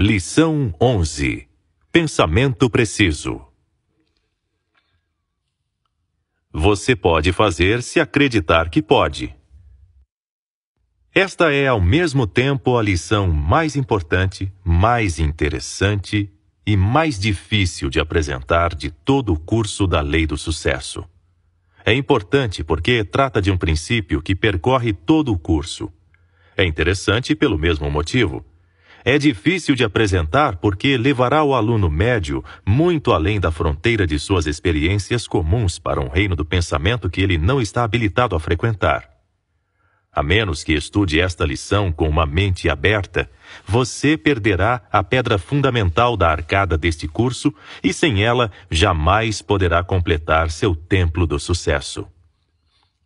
Lição 11 Pensamento preciso. Você pode fazer se acreditar que pode. Esta é ao mesmo tempo a lição mais importante, mais interessante e mais difícil de apresentar de todo o curso da Lei do Sucesso. É importante porque trata de um princípio que percorre todo o curso. É interessante pelo mesmo motivo. É difícil de apresentar porque levará o aluno médio muito além da fronteira de suas experiências comuns para um reino do pensamento que ele não está habilitado a frequentar. A menos que estude esta lição com uma mente aberta, você perderá a pedra fundamental da arcada deste curso e sem ela jamais poderá completar seu templo do sucesso.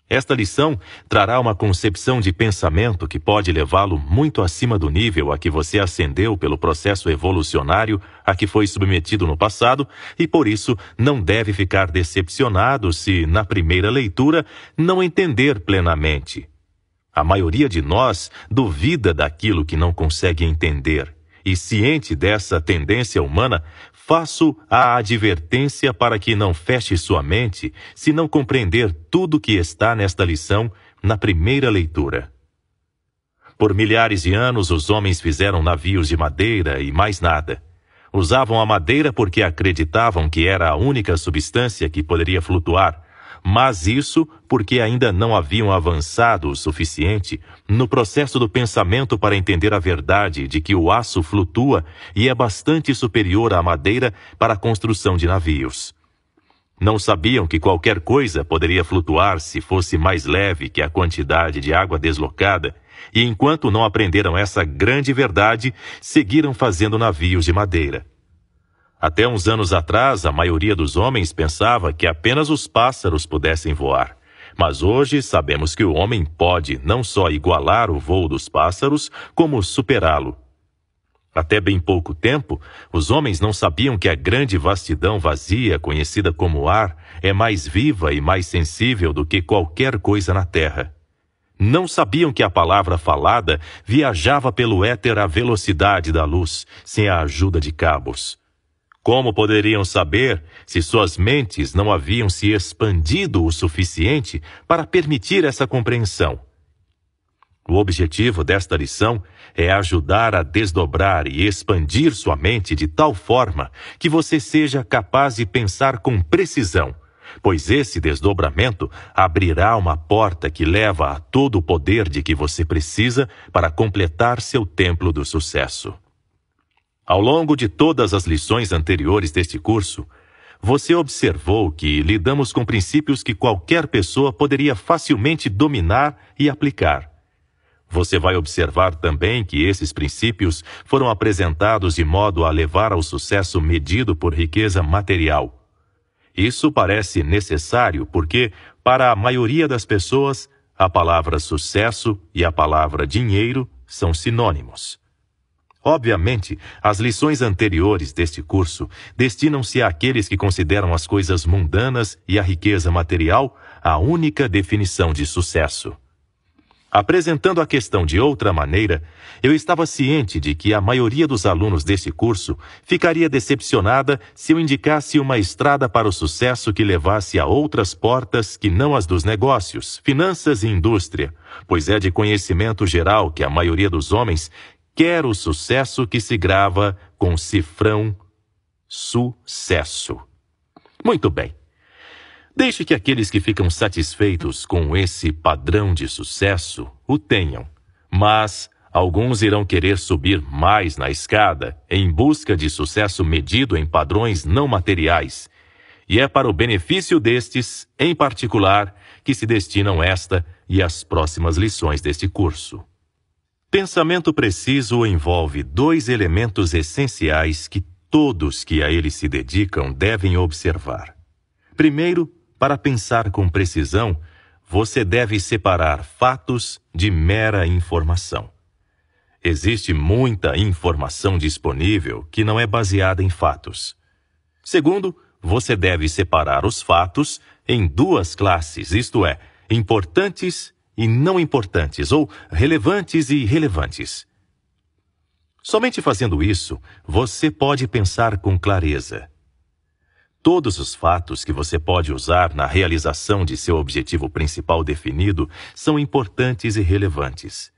Esta lição trará uma concepção de pensamento que pode levá-lo muito acima do nível a que você ascendeu pelo processo evolucionário a que foi submetido no passado e, por isso, não deve ficar decepcionado se, na primeira leitura, não entender plenamente. A maioria de nós duvida daquilo que não consegue entender e ciente dessa tendência humana, faço a advertência para que não feche sua mente se não compreender tudo que está nesta lição na primeira leitura. Por milhares de anos, os homens fizeram navios de madeira e mais nada. Usavam a madeira porque acreditavam que era a única substância que poderia flutuar, mas isso porque ainda não haviam avançado o suficiente no processo do pensamento para entender a verdade de que o aço flutua e é bastante superior à madeira para a construção de navios. Não sabiam que qualquer coisa poderia flutuar se fosse mais leve que a quantidade de água deslocada, e enquanto não aprenderam essa grande verdade, seguiram fazendo navios de madeira. Até uns anos atrás, a maioria dos homens pensava que apenas os pássaros pudessem voar. Mas hoje sabemos que o homem pode não só igualar o voo dos pássaros, como superá-lo. Até bem pouco tempo, os homens não sabiam que a grande vastidão vazia, conhecida como ar, é mais viva e mais sensível do que qualquer coisa na Terra. Não sabiam que a palavra falada viajava pelo éter à velocidade da luz, sem a ajuda de cabos. Como poderiam saber se suas mentes não haviam se expandido o suficiente para permitir essa compreensão? O objetivo desta lição é ajudar a desdobrar e expandir sua mente de tal forma que você seja capaz de pensar com precisão, pois esse desdobramento abrirá uma porta que leva a todo o poder de que você precisa para completar seu templo do sucesso. Ao longo de todas as lições anteriores deste curso, você observou que lidamos com princípios que qualquer pessoa poderia facilmente dominar e aplicar. Você vai observar também que esses princípios foram apresentados de modo a levar ao sucesso medido por riqueza material. Isso parece necessário porque, para a maioria das pessoas, a palavra sucesso e a palavra dinheiro são sinônimos. Obviamente, as lições anteriores deste curso destinam-se àqueles que consideram as coisas mundanas e a riqueza material a única definição de sucesso. Apresentando a questão de outra maneira, eu estava ciente de que a maioria dos alunos desse curso ficaria decepcionada se eu indicasse uma estrada para o sucesso que levasse a outras portas que não as dos negócios, finanças e indústria, pois é de conhecimento geral que a maioria dos homens quer o sucesso que se grava com cifrão sucesso. Muito bem. Deixe que aqueles que ficam satisfeitos com esse padrão de sucesso o tenham, mas alguns irão querer subir mais na escada em busca de sucesso medido em padrões não materiais. E é para o benefício destes, em particular, que se destinam esta e as próximas lições deste curso. Pensamento preciso envolve dois elementos essenciais que todos que a ele se dedicam devem observar. Primeiro, para pensar com precisão, você deve separar fatos de mera informação. Existe muita informação disponível que não é baseada em fatos. Segundo, você deve separar os fatos em duas classes, isto é, importantes e não importantes ou relevantes e irrelevantes. Somente fazendo isso, você pode pensar com clareza. Todos os fatos que você pode usar na realização de seu objetivo principal definido são importantes e relevantes.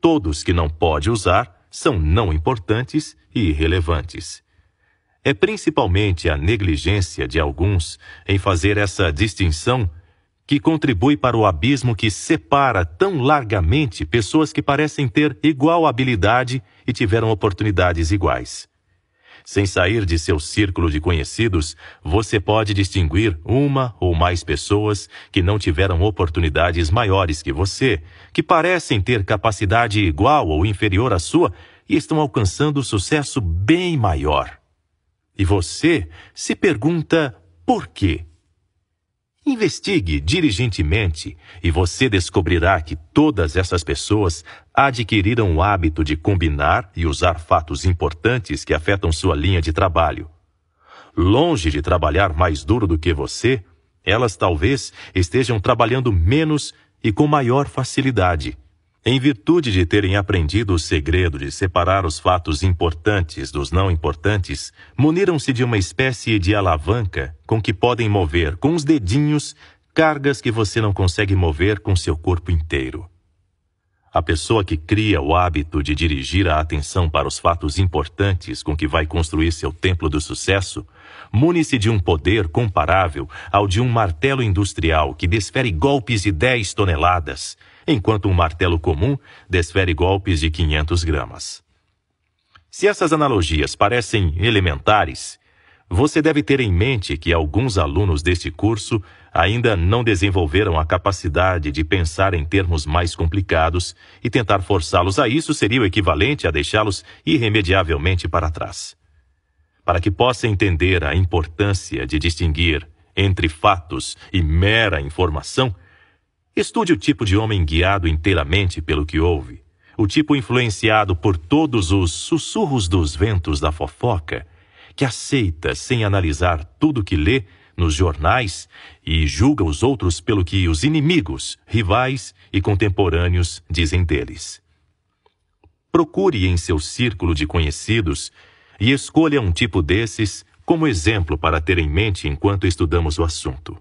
Todos que não pode usar são não importantes e irrelevantes. É principalmente a negligência de alguns em fazer essa distinção que contribui para o abismo que separa tão largamente pessoas que parecem ter igual habilidade e tiveram oportunidades iguais. Sem sair de seu círculo de conhecidos, você pode distinguir uma ou mais pessoas que não tiveram oportunidades maiores que você, que parecem ter capacidade igual ou inferior à sua e estão alcançando sucesso bem maior. E você se pergunta por quê? Investigue diligentemente e você descobrirá que todas essas pessoas adquiriram o hábito de combinar e usar fatos importantes que afetam sua linha de trabalho. Longe de trabalhar mais duro do que você, elas talvez estejam trabalhando menos e com maior facilidade em virtude de terem aprendido o segredo de separar os fatos importantes dos não importantes, muniram-se de uma espécie de alavanca com que podem mover com os dedinhos cargas que você não consegue mover com seu corpo inteiro. A pessoa que cria o hábito de dirigir a atenção para os fatos importantes com que vai construir seu templo do sucesso, mune-se de um poder comparável ao de um martelo industrial que desfere golpes de 10 toneladas enquanto um martelo comum desfere golpes de 500 gramas. Se essas analogias parecem elementares, você deve ter em mente que alguns alunos deste curso ainda não desenvolveram a capacidade de pensar em termos mais complicados e tentar forçá-los a isso seria o equivalente a deixá-los irremediavelmente para trás. Para que possa entender a importância de distinguir entre fatos e mera informação, Estude o tipo de homem guiado inteiramente pelo que ouve, o tipo influenciado por todos os sussurros dos ventos da fofoca, que aceita sem analisar tudo que lê nos jornais e julga os outros pelo que os inimigos, rivais e contemporâneos dizem deles. Procure em seu círculo de conhecidos e escolha um tipo desses como exemplo para ter em mente enquanto estudamos o assunto.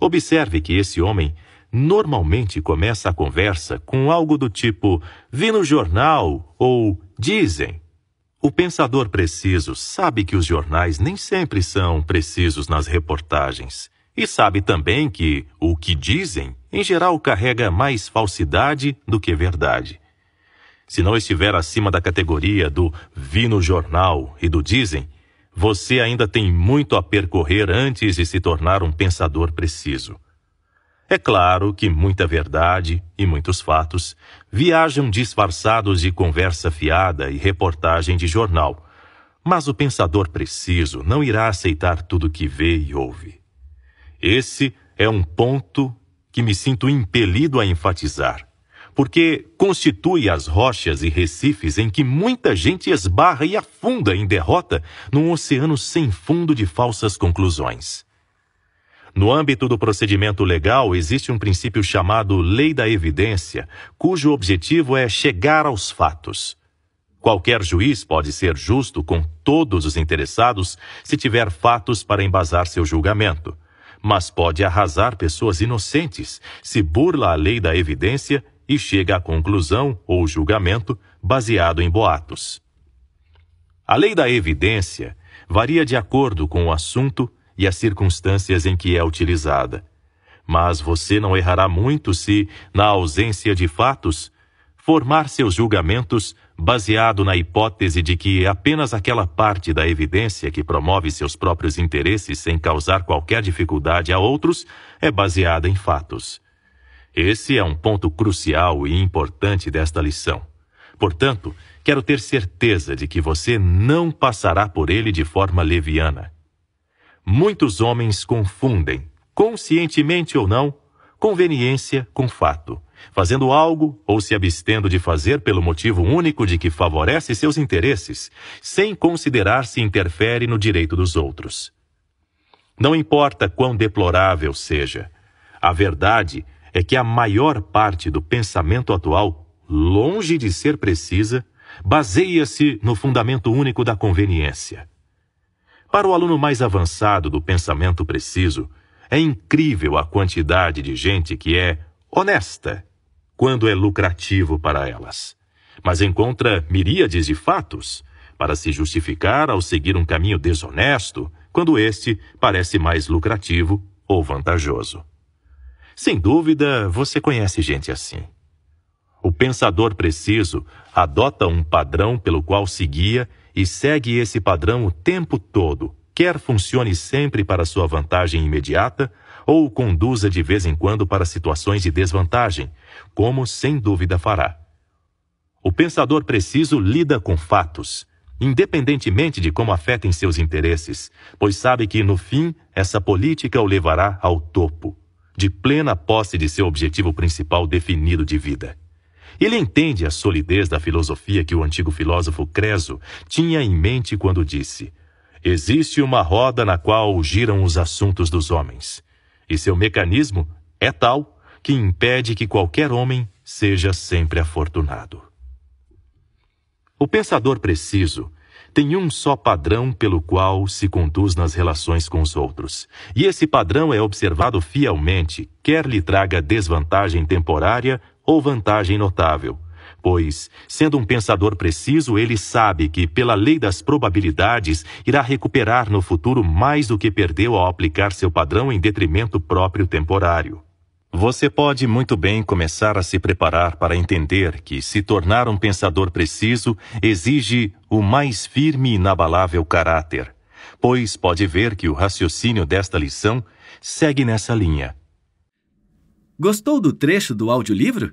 Observe que esse homem normalmente começa a conversa com algo do tipo vi no jornal ou dizem. O pensador preciso sabe que os jornais nem sempre são precisos nas reportagens. E sabe também que o que dizem, em geral, carrega mais falsidade do que verdade. Se não estiver acima da categoria do vi no jornal e do dizem, você ainda tem muito a percorrer antes de se tornar um pensador preciso. É claro que muita verdade e muitos fatos viajam disfarçados de conversa fiada e reportagem de jornal, mas o pensador preciso não irá aceitar tudo que vê e ouve. Esse é um ponto que me sinto impelido a enfatizar, porque constitui as rochas e recifes em que muita gente esbarra e afunda em derrota num oceano sem fundo de falsas conclusões. No âmbito do procedimento legal, existe um princípio chamado lei da evidência, cujo objetivo é chegar aos fatos. Qualquer juiz pode ser justo com todos os interessados se tiver fatos para embasar seu julgamento, mas pode arrasar pessoas inocentes se burla a lei da evidência e chega à conclusão ou julgamento baseado em boatos. A lei da evidência varia de acordo com o assunto e as circunstâncias em que é utilizada. Mas você não errará muito se, na ausência de fatos, formar seus julgamentos baseado na hipótese de que apenas aquela parte da evidência que promove seus próprios interesses sem causar qualquer dificuldade a outros é baseada em fatos. Esse é um ponto crucial e importante desta lição. Portanto, quero ter certeza de que você não passará por ele de forma leviana. Muitos homens confundem, conscientemente ou não, conveniência com fato, fazendo algo ou se abstendo de fazer pelo motivo único de que favorece seus interesses, sem considerar se interfere no direito dos outros. Não importa quão deplorável seja, a verdade é que a maior parte do pensamento atual, longe de ser precisa, baseia-se no fundamento único da conveniência. Para o aluno mais avançado do pensamento preciso, é incrível a quantidade de gente que é honesta quando é lucrativo para elas, mas encontra miríades de fatos para se justificar ao seguir um caminho desonesto quando este parece mais lucrativo ou vantajoso. Sem dúvida, você conhece gente assim. O pensador preciso adota um padrão pelo qual se guia e segue esse padrão o tempo todo, quer funcione sempre para sua vantagem imediata ou o conduza de vez em quando para situações de desvantagem, como sem dúvida fará. O pensador preciso lida com fatos, independentemente de como afetem seus interesses, pois sabe que, no fim, essa política o levará ao topo, de plena posse de seu objetivo principal definido de vida. Ele entende a solidez da filosofia que o antigo filósofo Creso tinha em mente quando disse: Existe uma roda na qual giram os assuntos dos homens, e seu mecanismo é tal que impede que qualquer homem seja sempre afortunado. O pensador preciso tem um só padrão pelo qual se conduz nas relações com os outros. E esse padrão é observado fielmente, quer lhe traga desvantagem temporária ou vantagem notável, pois, sendo um pensador preciso, ele sabe que, pela lei das probabilidades, irá recuperar no futuro mais do que perdeu ao aplicar seu padrão em detrimento próprio temporário. Você pode muito bem começar a se preparar para entender que se tornar um pensador preciso exige o mais firme e inabalável caráter, pois pode ver que o raciocínio desta lição segue nessa linha. Gostou do trecho do audiolivro?